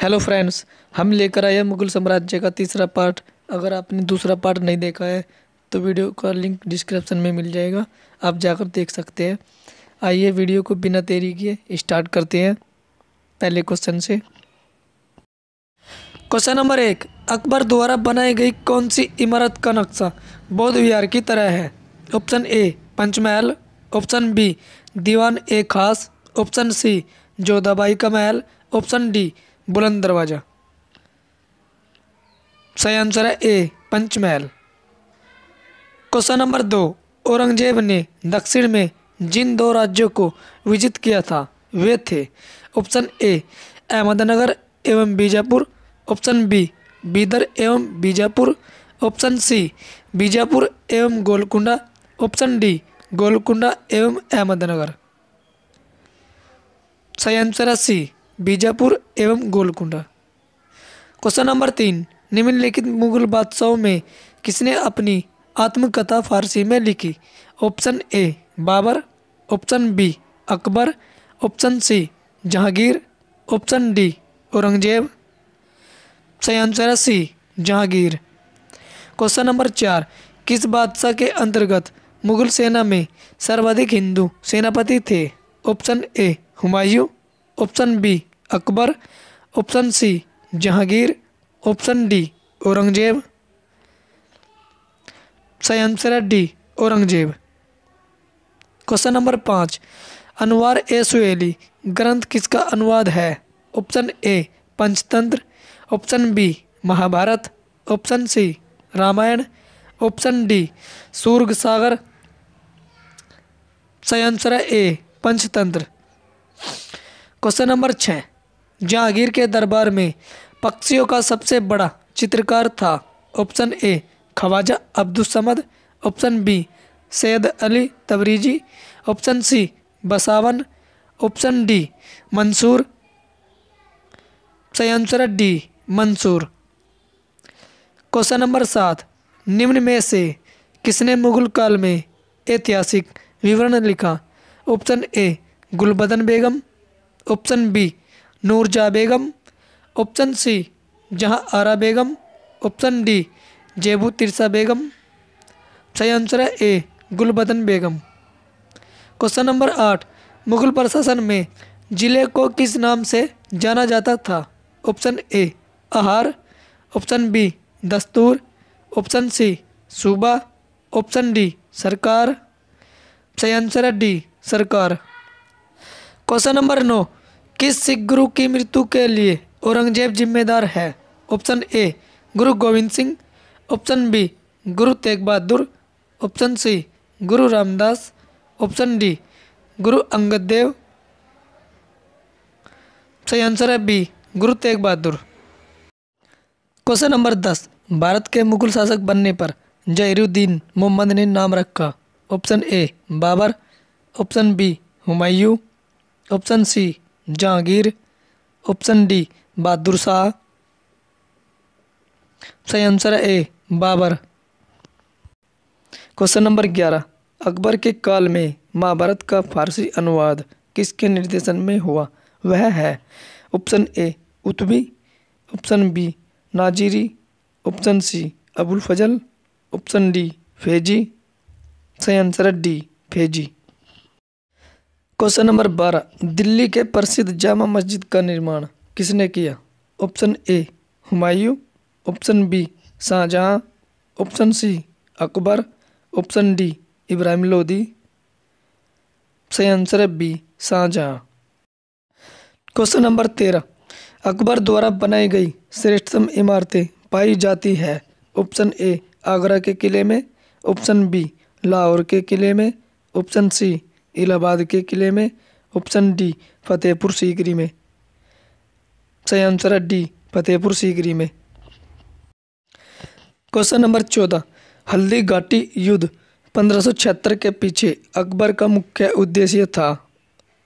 hello friends हम लेकर आए हैं मुगल साम्राज्य का तीसरा पार्ट अगर आपने दूसरा पार्ट नहीं देखा है तो वीडियो का लिंक डिस्क्रिप्शन में मिल जाएगा आप जाकर देख सकते हैं आइए वीडियो को बिना देरी किए स्टार्ट करते हैं पहले क्वेश्चन से क्वेश्चन नंबर एक अकबर द्वारा बनाई गई कौन सी इमारत का नक्शा बौद्ध विहार की तरह है option A Panchmahal option B Diwan e Khas option सी जोधाबाई का महल ऑप्शन डी बुलंद दरवाज़ा सही आंसर है ए पंचमहल क्वेश्चन नंबर दो औरंगजेब ने दक्षिण में जिन दो राज्यों को विजित किया था वे थे ऑप्शन ए अहमदनगर एवं बीजापुर ऑप्शन बी बीदर एवं बीजापुर ऑप्शन सी बीजापुर एवं गोलकुंडा ऑप्शन डी गोलकुंडा एवं अहमदनगर सही आंसर है सी बीजापुर एवं गोलकुंडा क्वेश्चन नंबर तीन निम्नलिखित मुगल बादशाहों में किसने अपनी आत्मकथा फारसी में लिखी option A Babar option B Akbar option C Jahangir option D Aurangzeb सही आंसर है सी जहांगीर क्वेश्चन नंबर चार किस बादशाह के अंतर्गत मुगल सेना में सर्वाधिक हिंदू सेनापति थे option A Humayun option B Akbar option C Jahangir option D Aurangzeb सही आंसर है डी औरंगजेब क्वेश्चन नंबर पाँच अनुवार ए सुली ग्रंथ किसका अनुवाद है option A Panchatantra option B Mahabharata option C Ramayana option D Sur Sagar सही आंसर है ए पंचतंत्र क्वेश्चन नंबर छः जहांगीर के दरबार में पक्षियों का सबसे बड़ा चित्रकार था option A Khwaja Abdussamad option B Syed Ali Tabrizi option C Basawan option D Mansur सयंसर डी मंसूर क्वेश्चन नंबर सात निम्न में से किसने मुगल काल में ऐतिहासिक विवरण लिखा option A Gulbadan Begum option B Nurjahan Begum option C Jahan Ara Begum option D जेबू तिरसा बेगम सही आंसर है A Gulbadan Begum question number आठ मुगल प्रशासन में ज़िले को किस नाम से जाना जाता था ऑप्शन ए आहार ऑप्शन बी दस्तूर ऑप्शन सी सूबा ऑप्शन डी सरकार सही आंसर है डी सरकार क्वेश्चन नंबर नौ किस सिख गुरु की मृत्यु के लिए औरंगजेब जिम्मेदार है ऑप्शन ए गुरु गोविंद सिंह ऑप्शन बी गुरु तेग बहादुर ऑप्शन सी गुरु रामदास ऑप्शन डी गुरु अंगद देव सही आंसर है बी गुरु तेग बहादुर क्वेश्चन नंबर दस भारत के मुगल शासक बनने पर जहरुद्दीन मोहम्मद ने नाम रखा option A Babar option B Humayun option C Jahangir option D Bahadur Shah सही आंसर है ए बाबर क्वेश्चन नंबर ग्यारह अकबर के काल में महाभारत का फारसी अनुवाद किसके निर्देशन में हुआ वह है option A Utbi option B Naziri option C Abul Fazl option D Faizi सही आंसर है डी फेजी क्वेश्चन नंबर बारह दिल्ली के प्रसिद्ध जामा मस्जिद का निर्माण किसने किया option A Humayun option B Shahjahan option C Akbar option D Ibrahim Lodi सही आंसर है बी शाहजहाँ क्वेश्चन नंबर तेरह अकबर द्वारा बनाई गई श्रेष्ठतम इमारतें पाई जाती है ऑप्शन ए आगरा के किले में ऑप्शन बी लाहौर के किले में ऑप्शन सी इलाहाबाद के किले में ऑप्शन डी फतेहपुर सीकरी में सही आंसर है डी फतेहपुर सीकरी में क्वेश्चन नंबर चौदह हल्दी घाटी युद्ध पंद्रह के पीछे अकबर का मुख्य उद्देश्य था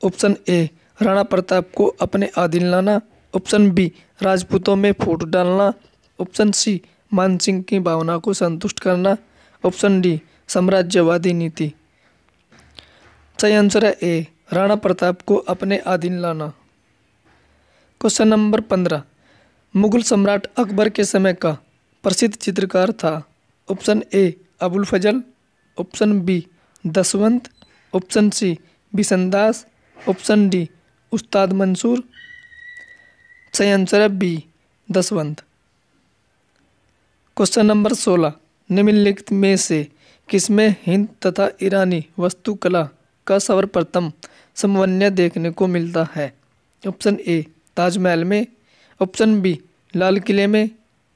ऑप्शन ए राणा प्रताप को अपने अधीन लाना ऑप्शन बी राजपूतों में फूट डालना ऑप्शन सी मानसिंह की भावना को संतुष्ट करना ऑप्शन डी साम्राज्यवादी नीति सही आंसर है ए राणा प्रताप को अपने अधीन लाना क्वेश्चन नंबर पंद्रह मुगल सम्राट अकबर के समय का प्रसिद्ध चित्रकार था option A Abul Fazl option B Daswant option C Bishandas option D Ustad Mansur सही आंसर है बी दसवंत क्वेश्चन नंबर सोलह निम्नलिखित में से किसमें हिंद तथा ईरानी वस्तुकला का सर्वप्रथम समन्वय देखने को मिलता है ऑप्शन ए ताजमहल में ऑप्शन बी लाल किले में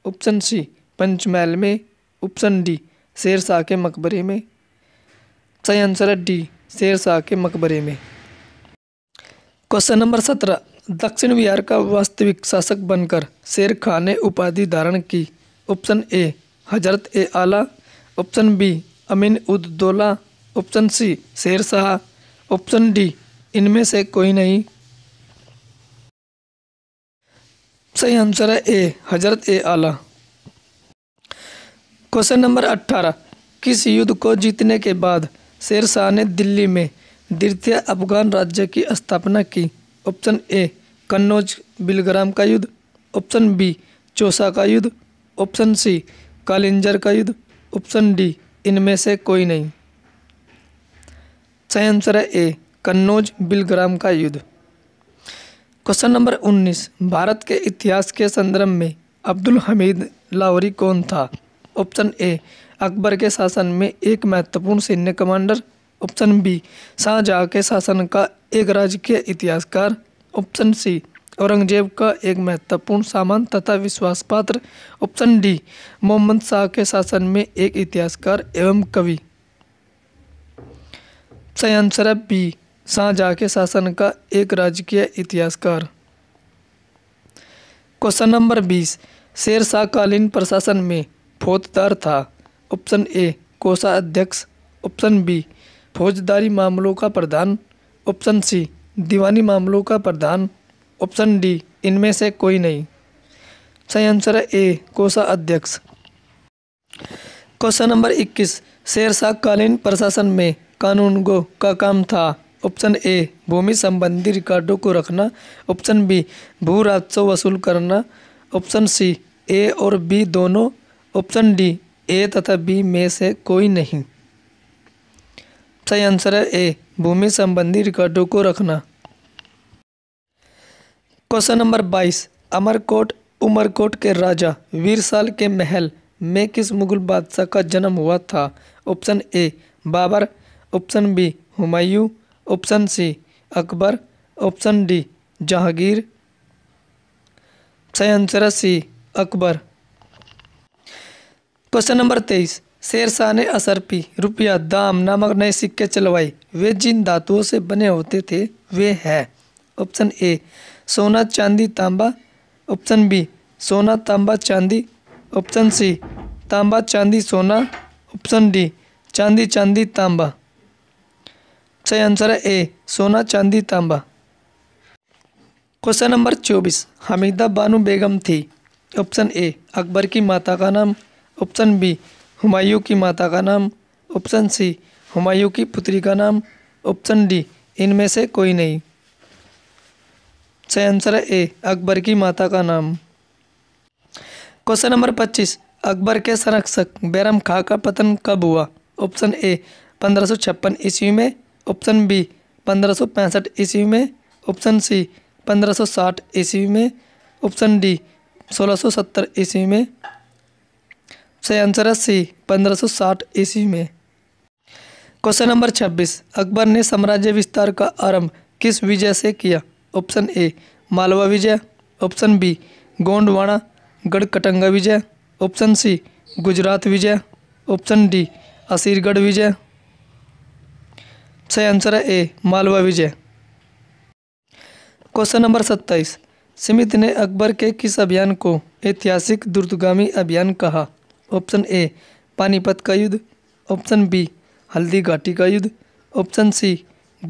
ऑप्शन सी पंचमहल में ऑप्शन डी शेर शाह के मकबरे में सही आंसर है डी शेर शाह के मकबरे में क्वेश्चन नंबर सत्रह दक्षिण बिहार का वास्तविक शासक बनकर शेर खां ने उपाधि धारण की ऑप्शन ए हजरत ए आला option B Amin ud Daula option C Shershah option D इनमें से कोई नहीं सही आंसर है ए हजरत ए आला क्वेश्चन नंबर अट्ठारह किस युद्ध को जीतने के बाद शेरशाह ने दिल्ली में द्वितीय अफगान राज्य की स्थापना की ऑप्शन ए कन्नौज बिलग्राम का युद्ध ऑप्शन बी चौसा का युद्ध ऑप्शन सी कालिंजर का युद्ध ऑप्शन डी इनमें से कोई नहीं सही आंसर है ए कन्नौज बिलग्राम का युद्ध क्वेश्चन नंबर 19 भारत के इतिहास के संदर्भ में अब्दुल हमीद लाहौरी कौन था ऑप्शन ए अकबर के शासन में एक महत्वपूर्ण सैन्य कमांडर ऑप्शन बी शाहजहाँ के शासन का एक राजकीय इतिहासकार ऑप्शन सी औरंगजेब का एक महत्वपूर्ण सामान तथा विश्वास पात्र ऑप्शन डी मोहम्मद शाह के शासन में एक इतिहासकार एवं कवि सयंसरा बी शाहजहाँ के शासन का एक राजकीय इतिहासकार क्वेश्चन नंबर बीस शेर शाहकालीन प्रशासन में फौजदार था ऑप्शन ए कोषा अध्यक्ष ऑप्शन बी फौजदारी मामलों का प्रधान ऑप्शन सी दीवानी मामलों का प्रधान ऑप्शन डी इनमें से कोई नहीं सही आंसर है ए कोषा अध्यक्ष क्वेश्चन नंबर इक्कीस शेर शाहकालीन प्रशासन में कानूनगो का काम था ऑप्शन ए भूमि संबंधी रिकॉर्डों को रखना ऑप्शन बी भू राजस्व वसूल करना ऑप्शन सी ए और बी दोनों ऑप्शन डी ए तथा बी में से कोई नहीं सही आंसर है ए भूमि संबंधी रिकॉर्डों को रखना क्वेश्चन नंबर बाईस अमरकोट उमरकोट के राजा वीरसाल के महल में किस मुगल बादशाह का जन्म हुआ था option A Babar option B Humayun option C Akbar option D Jahangir सही आंसर है सी अकबर क्वेश्चन नंबर तेईस शेरशाह ने ने असरपी रुपया दाम नामक नए सिक्के चलवाए वे जिन धातुओं से बने होते थे वे है ऑप्शन ए सोना चांदी तांबा ऑप्शन बी सोना तांबा चांदी ऑप्शन सी तांबा चांदी सोना ऑप्शन डी चांदी चांदी तांबा सही आंसर है ए सोना चांदी तांबा क्वेश्चन नंबर चौबीस हमीदा बानू बेगम थी ऑप्शन ए अकबर की माता का नाम ऑप्शन बी हुमायूं की माता का नाम ऑप्शन सी हुमायूं की पुत्री का नाम ऑप्शन डी इनमें से कोई नहीं सही आंसर है ए अकबर की माता का नाम क्वेश्चन नंबर पच्चीस अकबर के संरक्षक बैरम खां का पतन कब हुआ ऑप्शन ए पंद्रह सौ छप्पन ईस्वी में ऑप्शन बी पंद्रह सौ पैंसठ ईस्वी में ऑप्शन सी पंद्रह सौ साठ ईस्वी में ऑप्शन डी सोलह सौ सत्तर ईस्वी में सही आंसर है सी पंद्रह सौ साठ ईस्वी में क्वेश्चन नंबर छब्बीस अकबर ने साम्राज्य विस्तार का आरंभ किस विजय से किया ऑप्शन ए मालवा विजय ऑप्शन बी गोंडवाणा गढ़कटंगा विजय ऑप्शन सी गुजरात विजय ऑप्शन डी असीरगढ़ विजय सही आंसर है ए मालवा विजय क्वेश्चन नंबर सत्ताईस समित ने अकबर के किस अभियान को ऐतिहासिक द्रुतगामी अभियान कहा ऑप्शन ए पानीपत का युद्ध ऑप्शन बी हल्दी घाटी का युद्ध ऑप्शन सी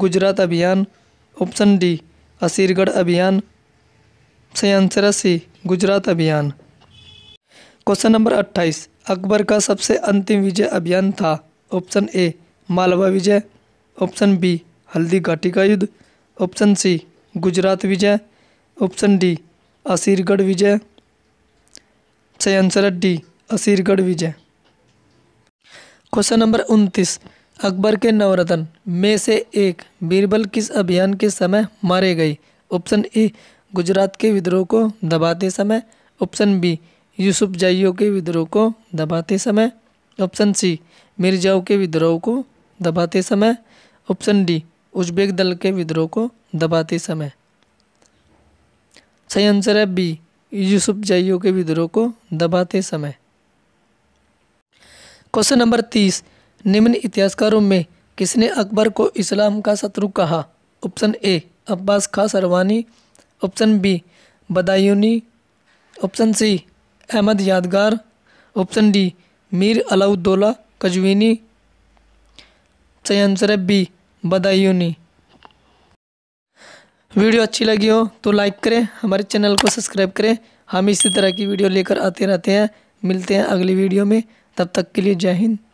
गुजरात अभियान ऑप्शन डी असीरगढ़ अभियान सही आंसर है सी गुजरात अभियान क्वेश्चन नंबर अट्ठाईस अकबर का सबसे अंतिम विजय अभियान था ऑप्शन ए मालवा विजय ऑप्शन बी हल्दी घाटी का युद्ध ऑप्शन सी गुजरात विजय ऑप्शन डी असीरगढ़ विजय सही आंसर है डी असीरगढ़ विजय क्वेश्चन नंबर उनतीस अकबर के नवरत्न में से एक बीरबल किस अभियान के समय मारे गए ऑप्शन ए गुजरात के विद्रोह को दबाते समय ऑप्शन बी यूसुफ जाइयों के विद्रोह को दबाते समय ऑप्शन सी मिर्जाओं के विद्रोह को दबाते समय ऑप्शन डी उज्बेक दल के विद्रोह को दबाते समय सही आंसर है बी यूसुफ जाइयो के विद्रोह को दबाते समय क्वेश्चन नंबर तीस निम्न इतिहासकारों में किसने अकबर को इस्लाम का शत्रु कहा option A Abbas Khan Sarwani option B Badayuni option C Ahmad Yadgar option D Mir Alauddaula Qazvini सही आंसर है बी बदायूनी वीडियो अच्छी लगी हो तो लाइक करें हमारे चैनल को सब्सक्राइब करें हम इसी तरह की वीडियो लेकर आते रहते हैं मिलते हैं अगली वीडियो में तब तक के लिए जय हिंद